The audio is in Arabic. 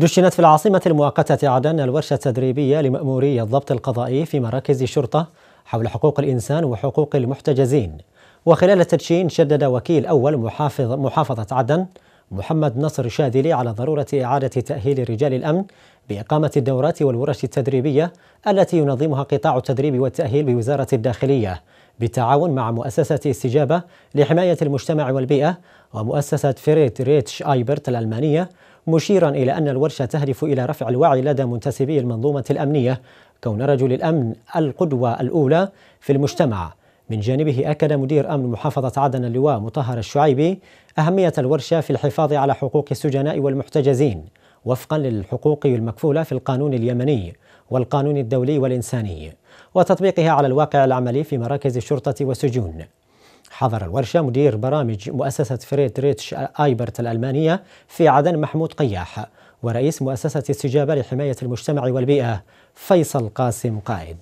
دشنت في العاصمة المؤقتة عدن الورشة التدريبية لمأموري الضبط القضائي في مراكز الشرطة حول حقوق الإنسان وحقوق المحتجزين وخلال التدشين شدد وكيل أول محافظ محافظة عدن محمد نصر شاذلي على ضرورة إعادة تأهيل رجال الأمن بإقامة الدورات والورش التدريبية التي ينظمها قطاع التدريب والتأهيل بوزارة الداخلية بالتعاون مع مؤسسة استجابة لحماية المجتمع والبيئة ومؤسسة فريت ريتش آيبرت الألمانية مشيرا إلى أن الورشة تهدف إلى رفع الوعي لدى منتسبي المنظومة الأمنية كون رجل الأمن القدوة الأولى في المجتمع من جانبه أكد مدير أمن محافظة عدن اللواء مطهر الشعيبي أهمية الورشة في الحفاظ على حقوق السجناء والمحتجزين وفقا للحقوق المكفولة في القانون اليمني والقانون الدولي والإنساني وتطبيقها على الواقع العملي في مراكز الشرطة والسجون حضر الورشة مدير برامج مؤسسة فريد ريتش آيبرت الألمانية في عدن محمود قياح ورئيس مؤسسة استجابة لحماية المجتمع والبيئة فيصل قاسم قائد